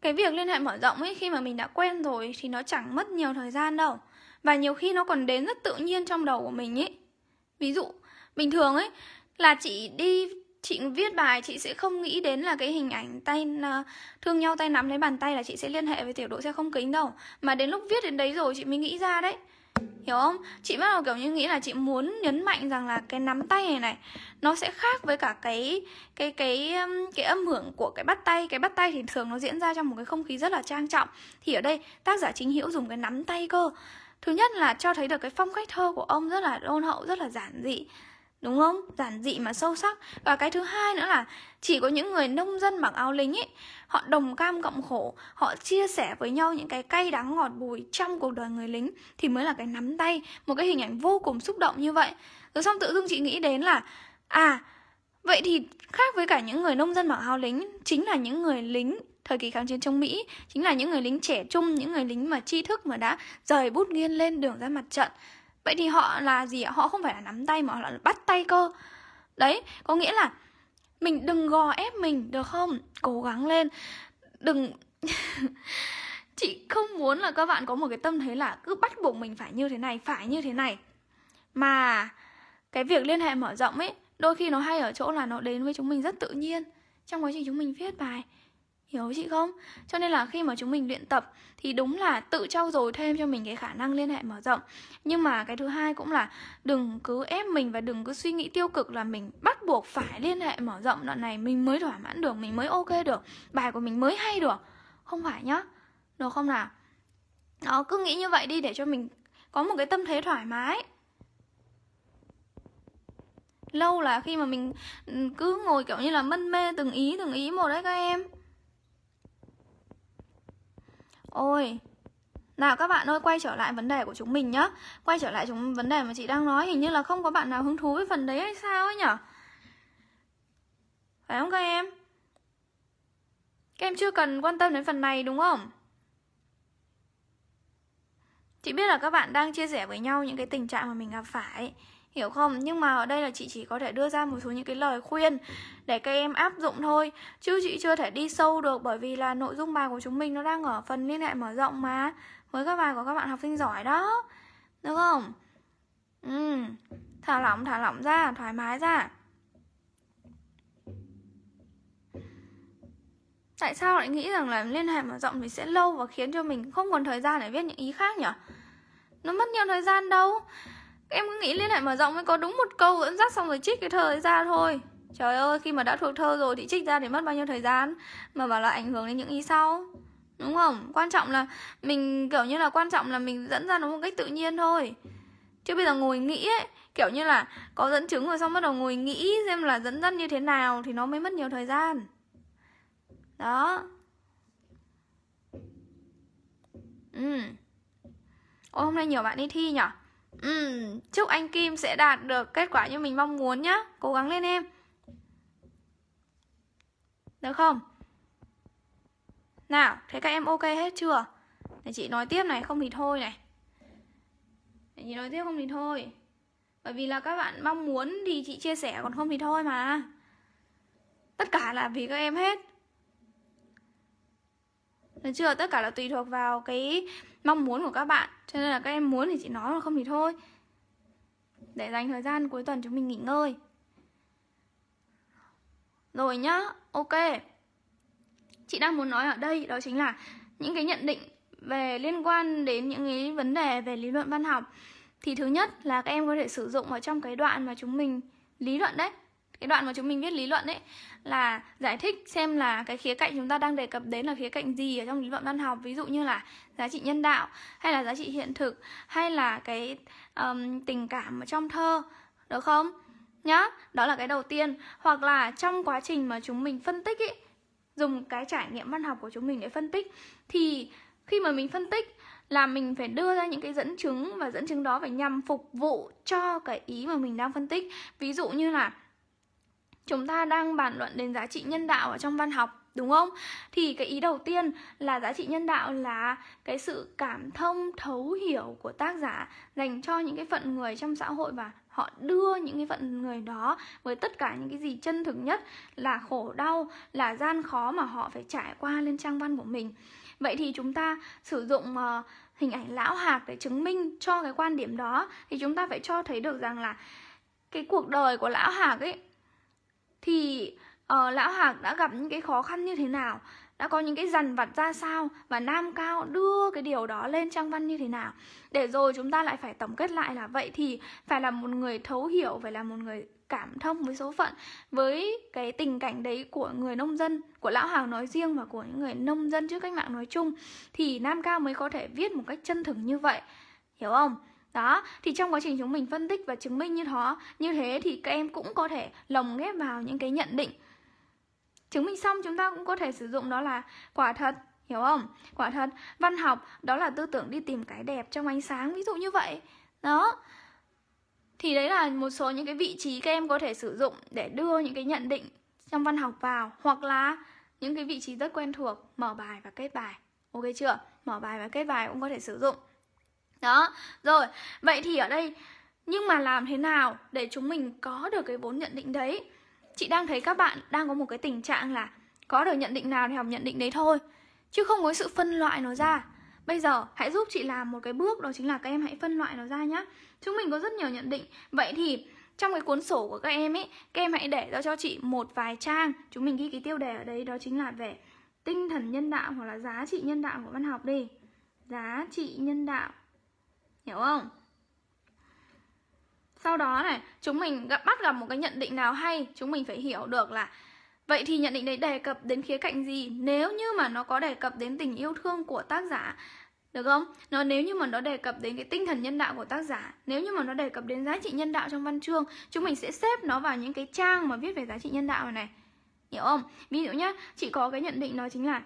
cái việc liên hệ mở rộng ấy khi mà mình đã quen rồi thì nó chẳng mất nhiều thời gian đâu và nhiều khi nó còn đến rất tự nhiên trong đầu của mình ấy ví dụ bình thường ấy là chị đi chị viết bài chị sẽ không nghĩ đến là cái hình ảnh tay ờ, thương nhau tay nắm lấy bàn tay là chị sẽ liên hệ với tiểu đội xe không kính đâu mà đến lúc viết đến đấy rồi chị mới nghĩ ra đấy hiểu không chị bắt đầu kiểu như nghĩ là chị muốn nhấn mạnh rằng là cái nắm tay này này nó sẽ khác với cả cái cái cái cái âm hưởng của cái bắt tay cái bắt tay thì thường nó diễn ra trong một cái không khí rất là trang trọng thì ở đây tác giả chính hữu dùng cái nắm tay cơ thứ nhất là cho thấy được cái phong cách thơ của ông rất là đôn hậu rất là giản dị đúng không giản dị mà sâu sắc và cái thứ hai nữa là chỉ có những người nông dân mặc áo lính ấy họ đồng cam cộng khổ họ chia sẻ với nhau những cái cay đắng ngọt bùi trong cuộc đời người lính thì mới là cái nắm tay một cái hình ảnh vô cùng xúc động như vậy rồi xong tự dưng chị nghĩ đến là à vậy thì khác với cả những người nông dân mặc áo lính chính là những người lính thời kỳ kháng chiến chống Mỹ chính là những người lính trẻ trung, những người lính mà tri thức mà đã rời bút nghiên lên đường ra mặt trận vậy thì họ là gì ạ họ không phải là nắm tay mà họ là bắt tay cơ đấy có nghĩa là mình đừng gò ép mình được không cố gắng lên đừng [laughs] chị không muốn là các bạn có một cái tâm thế là cứ bắt buộc mình phải như thế này phải như thế này mà cái việc liên hệ mở rộng ấy đôi khi nó hay ở chỗ là nó đến với chúng mình rất tự nhiên trong quá trình chúng mình viết bài hiểu chị không cho nên là khi mà chúng mình luyện tập thì đúng là tự trau dồi thêm cho mình cái khả năng liên hệ mở rộng nhưng mà cái thứ hai cũng là đừng cứ ép mình và đừng cứ suy nghĩ tiêu cực là mình bắt buộc phải liên hệ mở rộng đoạn này mình mới thỏa mãn được mình mới ok được bài của mình mới hay được không phải nhá được không nào đó cứ nghĩ như vậy đi để cho mình có một cái tâm thế thoải mái lâu là khi mà mình ừ, cứ ngồi kiểu như là mân mê từng ý từng ý một đấy các em Ôi, nào các bạn ơi, quay trở lại vấn đề của chúng mình nhá Quay trở lại chúng vấn đề mà chị đang nói Hình như là không có bạn nào hứng thú với phần đấy hay sao ấy nhở Phải không các em? Các em chưa cần quan tâm đến phần này đúng không? Chị biết là các bạn đang chia sẻ với nhau những cái tình trạng mà mình gặp phải hiểu không nhưng mà ở đây là chị chỉ có thể đưa ra một số những cái lời khuyên để các em áp dụng thôi chứ chị chưa thể đi sâu được bởi vì là nội dung bài của chúng mình nó đang ở phần liên hệ mở rộng mà với các bài của các bạn học sinh giỏi đó đúng không ừ thả lỏng thả lỏng ra thoải mái ra Tại sao lại nghĩ rằng là liên hệ mở rộng thì sẽ lâu và khiến cho mình không còn thời gian để viết những ý khác nhỉ? Nó mất nhiều thời gian đâu em cứ nghĩ liên hệ mở rộng mới có đúng một câu dẫn dắt xong rồi trích cái thơ ấy ra thôi trời ơi khi mà đã thuộc thơ rồi thì trích ra thì mất bao nhiêu thời gian mà bảo là ảnh hưởng đến những ý sau đúng không quan trọng là mình kiểu như là quan trọng là mình dẫn ra nó một cách tự nhiên thôi chứ bây giờ ngồi nghĩ ấy kiểu như là có dẫn chứng rồi xong bắt đầu ngồi nghĩ xem là dẫn dắt như thế nào thì nó mới mất nhiều thời gian đó ừ ôi hôm nay nhiều bạn đi thi nhở Ừ, chúc anh Kim sẽ đạt được kết quả như mình mong muốn nhá Cố gắng lên em Được không? Nào, thế các em ok hết chưa? Để chị nói tiếp này, không thì thôi này Để chị nói tiếp không thì thôi Bởi vì là các bạn mong muốn thì chị chia sẻ còn không thì thôi mà Tất cả là vì các em hết Được chưa? Tất cả là tùy thuộc vào cái mong muốn của các bạn cho nên là các em muốn thì chị nói mà không thì thôi để dành thời gian cuối tuần chúng mình nghỉ ngơi rồi nhá ok chị đang muốn nói ở đây đó chính là những cái nhận định về liên quan đến những cái vấn đề về lý luận văn học thì thứ nhất là các em có thể sử dụng ở trong cái đoạn mà chúng mình lý luận đấy cái đoạn mà chúng mình viết lý luận ấy là giải thích xem là cái khía cạnh chúng ta đang đề cập đến là khía cạnh gì ở trong lý luận văn học ví dụ như là giá trị nhân đạo hay là giá trị hiện thực hay là cái um, tình cảm ở trong thơ được không nhá đó là cái đầu tiên hoặc là trong quá trình mà chúng mình phân tích ấy dùng cái trải nghiệm văn học của chúng mình để phân tích thì khi mà mình phân tích là mình phải đưa ra những cái dẫn chứng và dẫn chứng đó phải nhằm phục vụ cho cái ý mà mình đang phân tích ví dụ như là chúng ta đang bàn luận đến giá trị nhân đạo ở trong văn học đúng không thì cái ý đầu tiên là giá trị nhân đạo là cái sự cảm thông thấu hiểu của tác giả dành cho những cái phận người trong xã hội và họ đưa những cái phận người đó với tất cả những cái gì chân thực nhất là khổ đau là gian khó mà họ phải trải qua lên trang văn của mình vậy thì chúng ta sử dụng uh, hình ảnh lão hạc để chứng minh cho cái quan điểm đó thì chúng ta phải cho thấy được rằng là cái cuộc đời của lão hạc ấy thì uh, lão hạc đã gặp những cái khó khăn như thế nào đã có những cái dằn vặt ra sao và nam cao đưa cái điều đó lên trang văn như thế nào để rồi chúng ta lại phải tổng kết lại là vậy thì phải là một người thấu hiểu phải là một người cảm thông với số phận với cái tình cảnh đấy của người nông dân của lão hào nói riêng và của những người nông dân trước cách mạng nói chung thì nam cao mới có thể viết một cách chân thực như vậy hiểu không đó thì trong quá trình chúng mình phân tích và chứng minh như đó như thế thì các em cũng có thể lồng ghép vào những cái nhận định chứng minh xong chúng ta cũng có thể sử dụng đó là quả thật hiểu không quả thật văn học đó là tư tưởng đi tìm cái đẹp trong ánh sáng ví dụ như vậy đó thì đấy là một số những cái vị trí các em có thể sử dụng để đưa những cái nhận định trong văn học vào hoặc là những cái vị trí rất quen thuộc mở bài và kết bài ok chưa mở bài và kết bài cũng có thể sử dụng đó rồi vậy thì ở đây nhưng mà làm thế nào để chúng mình có được cái vốn nhận định đấy chị đang thấy các bạn đang có một cái tình trạng là có được nhận định nào thì học nhận định đấy thôi chứ không có sự phân loại nó ra Bây giờ hãy giúp chị làm một cái bước đó chính là các em hãy phân loại nó ra nhá. Chúng mình có rất nhiều nhận định. Vậy thì trong cái cuốn sổ của các em ấy, các em hãy để ra cho chị một vài trang. Chúng mình ghi cái tiêu đề ở đây đó chính là về tinh thần nhân đạo hoặc là giá trị nhân đạo của văn học đi. Giá trị nhân đạo hiểu không sau đó này chúng mình gặp bắt gặp một cái nhận định nào hay chúng mình phải hiểu được là vậy thì nhận định đấy đề cập đến khía cạnh gì nếu như mà nó có đề cập đến tình yêu thương của tác giả được không nó nếu như mà nó đề cập đến cái tinh thần nhân đạo của tác giả nếu như mà nó đề cập đến giá trị nhân đạo trong văn chương chúng mình sẽ xếp nó vào những cái trang mà viết về giá trị nhân đạo này hiểu không ví dụ nhá chị có cái nhận định đó chính là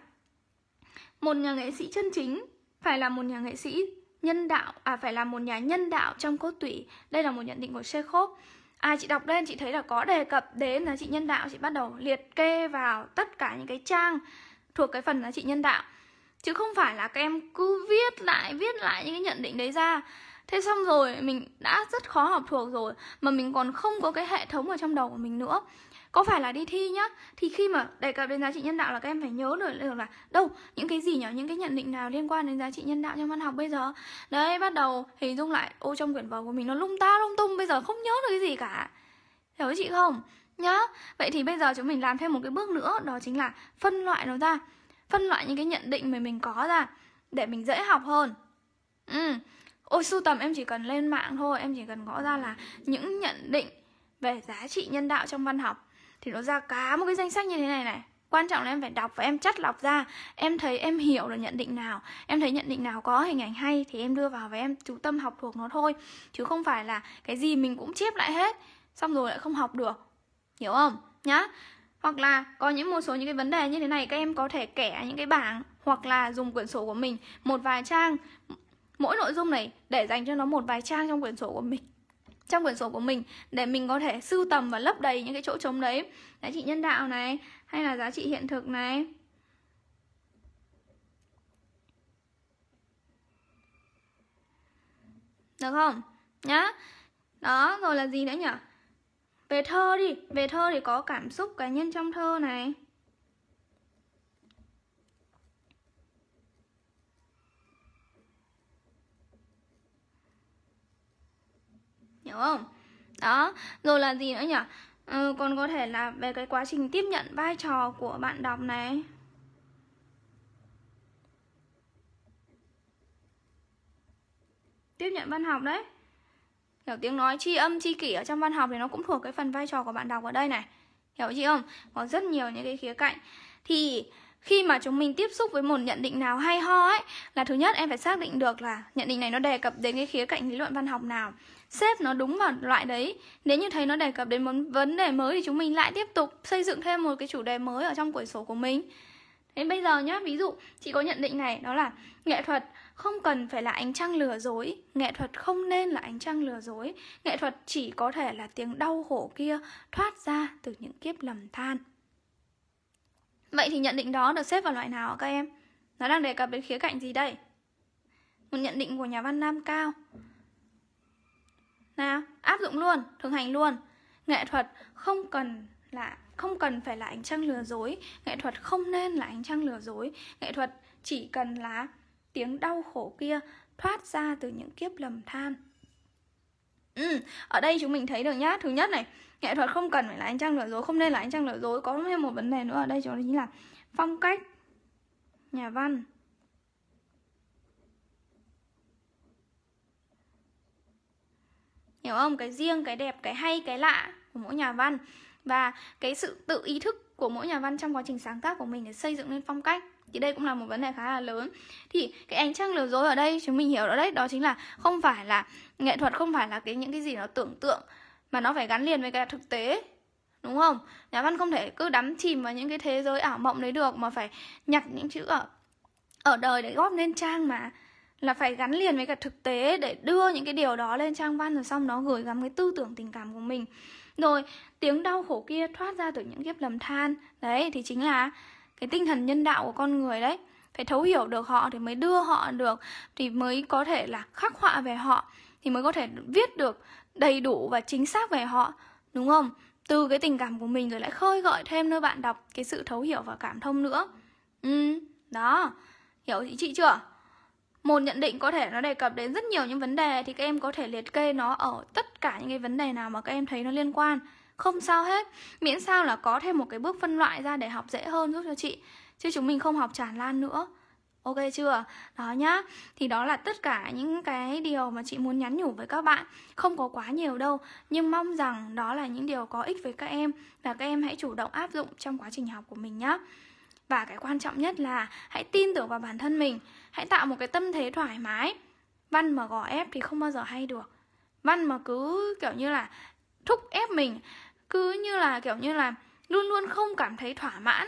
một nhà nghệ sĩ chân chính phải là một nhà nghệ sĩ nhân đạo à phải là một nhà nhân đạo trong cốt tủy đây là một nhận định của Sekhov à chị đọc lên chị thấy là có đề cập đến là chị nhân đạo chị bắt đầu liệt kê vào tất cả những cái trang thuộc cái phần là chị nhân đạo chứ không phải là các em cứ viết lại viết lại những cái nhận định đấy ra thế xong rồi mình đã rất khó học thuộc rồi mà mình còn không có cái hệ thống ở trong đầu của mình nữa có phải là đi thi nhá thì khi mà đề cập đến giá trị nhân đạo là các em phải nhớ được, được là đâu những cái gì nhỉ những cái nhận định nào liên quan đến giá trị nhân đạo trong văn học bây giờ đấy bắt đầu hình dung lại ô trong quyển vở của mình nó lung ta lung tung bây giờ không nhớ được cái gì cả hiểu chị không nhá vậy thì bây giờ chúng mình làm thêm một cái bước nữa đó chính là phân loại nó ra phân loại những cái nhận định mà mình có ra để mình dễ học hơn ừ ôi sưu tầm em chỉ cần lên mạng thôi em chỉ cần gõ ra là những nhận định về giá trị nhân đạo trong văn học thì nó ra cả một cái danh sách như thế này này quan trọng là em phải đọc và em chắt lọc ra em thấy em hiểu được nhận định nào em thấy nhận định nào có hình ảnh hay thì em đưa vào và em chú tâm học thuộc nó thôi chứ không phải là cái gì mình cũng chép lại hết xong rồi lại không học được hiểu không nhá hoặc là có những một số những cái vấn đề như thế này các em có thể kẻ những cái bảng hoặc là dùng quyển sổ của mình một vài trang mỗi nội dung này để dành cho nó một vài trang trong quyển sổ của mình trong quyển sổ của mình để mình có thể sưu tầm và lấp đầy những cái chỗ trống đấy giá trị nhân đạo này hay là giá trị hiện thực này được không nhá đó rồi là gì nữa nhỉ về thơ đi về thơ thì có cảm xúc cá nhân trong thơ này hiểu không đó rồi là gì nữa nhỉ ừ, còn có thể là về cái quá trình tiếp nhận vai trò của bạn đọc này tiếp nhận văn học đấy hiểu tiếng nói tri âm tri kỷ ở trong văn học thì nó cũng thuộc cái phần vai trò của bạn đọc ở đây này hiểu chị không có rất nhiều những cái khía cạnh thì khi mà chúng mình tiếp xúc với một nhận định nào hay ho ấy là thứ nhất em phải xác định được là nhận định này nó đề cập đến cái khía cạnh lý luận văn học nào xếp nó đúng vào loại đấy nếu như thấy nó đề cập đến một vấn đề mới thì chúng mình lại tiếp tục xây dựng thêm một cái chủ đề mới ở trong quyển sổ của mình thế bây giờ nhá ví dụ chị có nhận định này đó là nghệ thuật không cần phải là ánh trăng lừa dối nghệ thuật không nên là ánh trăng lừa dối nghệ thuật chỉ có thể là tiếng đau khổ kia thoát ra từ những kiếp lầm than vậy thì nhận định đó được xếp vào loại nào các em nó đang đề cập đến khía cạnh gì đây một nhận định của nhà văn nam cao nào áp dụng luôn thực hành luôn nghệ thuật không cần là không cần phải là ánh trăng lừa dối nghệ thuật không nên là ánh trăng lừa dối nghệ thuật chỉ cần là tiếng đau khổ kia thoát ra từ những kiếp lầm than ừ, ở đây chúng mình thấy được nhá thứ nhất này nghệ thuật không cần phải là ánh trăng lừa dối không nên là ánh trăng lừa dối có thêm một vấn đề nữa ở đây đó chính là phong cách nhà văn hiểu không cái riêng cái đẹp cái hay cái lạ của mỗi nhà văn và cái sự tự ý thức của mỗi nhà văn trong quá trình sáng tác của mình để xây dựng lên phong cách thì đây cũng là một vấn đề khá là lớn thì cái ánh trăng lừa dối ở đây chúng mình hiểu đó đấy đó chính là không phải là nghệ thuật không phải là cái những cái gì nó tưởng tượng mà nó phải gắn liền với cái thực tế đúng không nhà văn không thể cứ đắm chìm vào những cái thế giới ảo mộng đấy được mà phải nhặt những chữ ở ở đời để góp lên trang mà là phải gắn liền với cả thực tế để đưa những cái điều đó lên trang văn rồi xong đó gửi gắm cái tư tưởng tình cảm của mình rồi tiếng đau khổ kia thoát ra từ những kiếp lầm than đấy thì chính là cái tinh thần nhân đạo của con người đấy phải thấu hiểu được họ thì mới đưa họ được thì mới có thể là khắc họa về họ thì mới có thể viết được đầy đủ và chính xác về họ đúng không từ cái tình cảm của mình rồi lại khơi gợi thêm nơi bạn đọc cái sự thấu hiểu và cảm thông nữa ừ đó hiểu chị chưa một nhận định có thể nó đề cập đến rất nhiều những vấn đề thì các em có thể liệt kê nó ở tất cả những cái vấn đề nào mà các em thấy nó liên quan không sao hết miễn sao là có thêm một cái bước phân loại ra để học dễ hơn giúp cho chị chứ chúng mình không học tràn lan nữa ok chưa đó nhá thì đó là tất cả những cái điều mà chị muốn nhắn nhủ với các bạn không có quá nhiều đâu nhưng mong rằng đó là những điều có ích với các em và các em hãy chủ động áp dụng trong quá trình học của mình nhá và cái quan trọng nhất là hãy tin tưởng vào bản thân mình hãy tạo một cái tâm thế thoải mái văn mà gò ép thì không bao giờ hay được văn mà cứ kiểu như là thúc ép mình cứ như là kiểu như là luôn luôn không cảm thấy thỏa mãn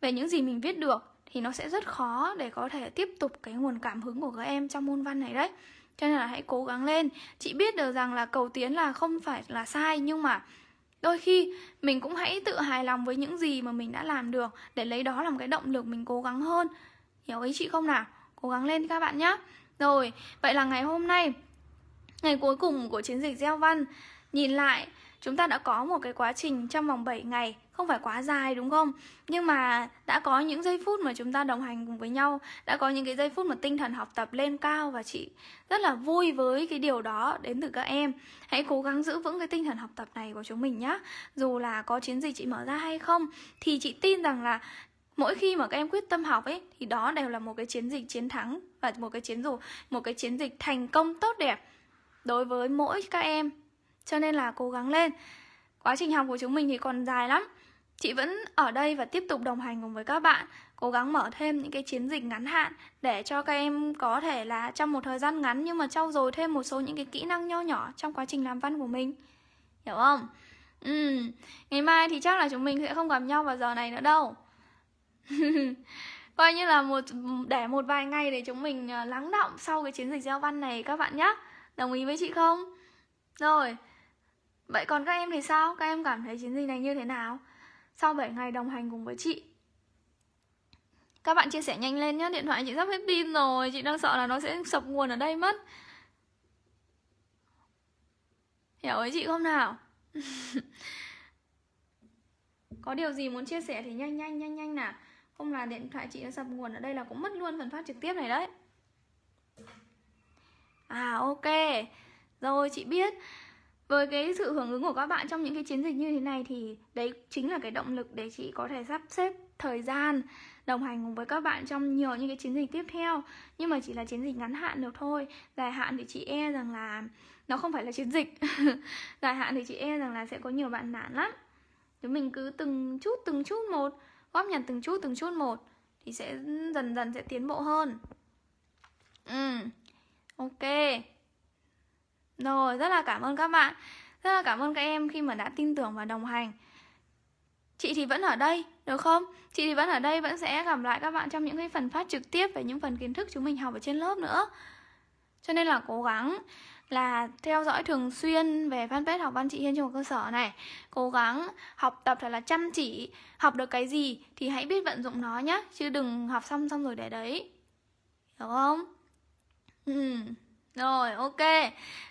về những gì mình viết được thì nó sẽ rất khó để có thể tiếp tục cái nguồn cảm hứng của các em trong môn văn này đấy cho nên là hãy cố gắng lên chị biết được rằng là cầu tiến là không phải là sai nhưng mà đôi khi mình cũng hãy tự hài lòng với những gì mà mình đã làm được để lấy đó làm cái động lực mình cố gắng hơn hiểu ý chị không nào cố gắng lên các bạn nhé rồi vậy là ngày hôm nay ngày cuối cùng của chiến dịch gieo văn nhìn lại chúng ta đã có một cái quá trình trong vòng 7 ngày không phải quá dài đúng không nhưng mà đã có những giây phút mà chúng ta đồng hành cùng với nhau đã có những cái giây phút mà tinh thần học tập lên cao và chị rất là vui với cái điều đó đến từ các em hãy cố gắng giữ vững cái tinh thần học tập này của chúng mình nhé dù là có chiến dịch chị mở ra hay không thì chị tin rằng là mỗi khi mà các em quyết tâm học ấy thì đó đều là một cái chiến dịch chiến thắng và một cái chiến dù một cái chiến dịch thành công tốt đẹp đối với mỗi các em cho nên là cố gắng lên Quá trình học của chúng mình thì còn dài lắm Chị vẫn ở đây và tiếp tục đồng hành cùng với các bạn Cố gắng mở thêm những cái chiến dịch ngắn hạn Để cho các em có thể là trong một thời gian ngắn Nhưng mà trau dồi thêm một số những cái kỹ năng nho nhỏ Trong quá trình làm văn của mình Hiểu không? Ừ, ngày mai thì chắc là chúng mình sẽ không gặp nhau vào giờ này nữa đâu [laughs] Coi như là một để một vài ngày để chúng mình ờ, lắng động sau cái chiến dịch giao văn này các bạn nhé Đồng ý với chị không? Rồi, Vậy còn các em thì sao? Các em cảm thấy chiến dịch này như thế nào? Sau 7 ngày đồng hành cùng với chị Các bạn chia sẻ nhanh lên nhé Điện thoại chị sắp hết pin rồi Chị đang sợ là nó sẽ sập nguồn ở đây mất Hiểu với chị không nào? [laughs] Có điều gì muốn chia sẻ thì nhanh nhanh nhanh nhanh nào Không là điện thoại chị nó sập nguồn ở đây là cũng mất luôn phần phát trực tiếp này đấy À ok Rồi chị biết với cái sự hưởng ứng của các bạn trong những cái chiến dịch như thế này thì đấy chính là cái động lực để chị có thể sắp xếp thời gian đồng hành cùng với các bạn trong nhiều những cái chiến dịch tiếp theo nhưng mà chỉ là chiến dịch ngắn hạn được thôi dài hạn thì chị e rằng là nó không phải là chiến dịch [laughs] dài hạn thì chị e rằng là sẽ có nhiều bạn nản lắm chúng mình cứ từng chút từng chút một góp nhặt từng chút từng chút một thì sẽ dần dần sẽ tiến bộ hơn ừ ok rồi, rất là cảm ơn các bạn Rất là cảm ơn các em khi mà đã tin tưởng và đồng hành Chị thì vẫn ở đây, được không? Chị thì vẫn ở đây vẫn sẽ gặp lại các bạn trong những cái phần phát trực tiếp về những phần kiến thức chúng mình học ở trên lớp nữa Cho nên là cố gắng là theo dõi thường xuyên về fanpage học văn chị Hiên trong cơ sở này Cố gắng học tập thật là chăm chỉ Học được cái gì thì hãy biết vận dụng nó nhé Chứ đừng học xong xong rồi để đấy được không? Ừ. Rồi, ok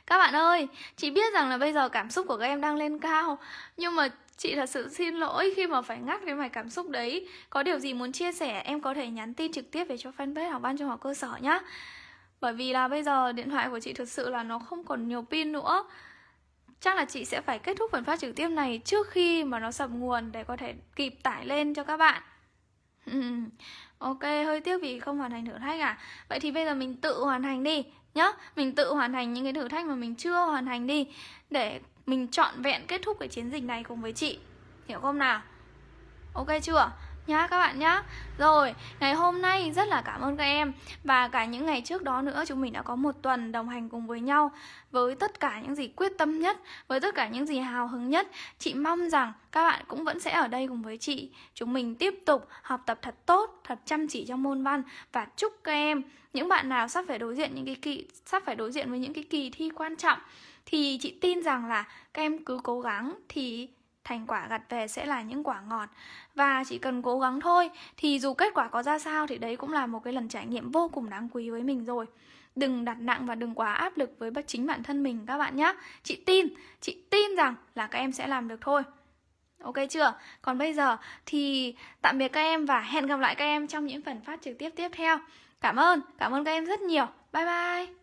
Các bạn ơi, chị biết rằng là bây giờ cảm xúc của các em đang lên cao Nhưng mà chị thật sự xin lỗi khi mà phải ngắt cái mạch cảm xúc đấy Có điều gì muốn chia sẻ em có thể nhắn tin trực tiếp về cho fanpage học văn trung học cơ sở nhá Bởi vì là bây giờ điện thoại của chị thực sự là nó không còn nhiều pin nữa Chắc là chị sẽ phải kết thúc phần phát trực tiếp này trước khi mà nó sập nguồn để có thể kịp tải lên cho các bạn [laughs] Ok, hơi tiếc vì không hoàn thành thử thách à Vậy thì bây giờ mình tự hoàn thành đi nhá mình tự hoàn thành những cái thử thách mà mình chưa hoàn thành đi để mình trọn vẹn kết thúc cái chiến dịch này cùng với chị hiểu không nào ok chưa nhá các bạn nhá Rồi, ngày hôm nay rất là cảm ơn các em Và cả những ngày trước đó nữa chúng mình đã có một tuần đồng hành cùng với nhau Với tất cả những gì quyết tâm nhất, với tất cả những gì hào hứng nhất Chị mong rằng các bạn cũng vẫn sẽ ở đây cùng với chị Chúng mình tiếp tục học tập thật tốt, thật chăm chỉ trong môn văn Và chúc các em, những bạn nào sắp phải đối diện những cái kỳ sắp phải đối diện với những cái kỳ thi quan trọng thì chị tin rằng là các em cứ cố gắng thì thành quả gặt về sẽ là những quả ngọt và chỉ cần cố gắng thôi thì dù kết quả có ra sao thì đấy cũng là một cái lần trải nghiệm vô cùng đáng quý với mình rồi đừng đặt nặng và đừng quá áp lực với bất chính bản thân mình các bạn nhé chị tin chị tin rằng là các em sẽ làm được thôi ok chưa còn bây giờ thì tạm biệt các em và hẹn gặp lại các em trong những phần phát trực tiếp tiếp theo cảm ơn cảm ơn các em rất nhiều bye bye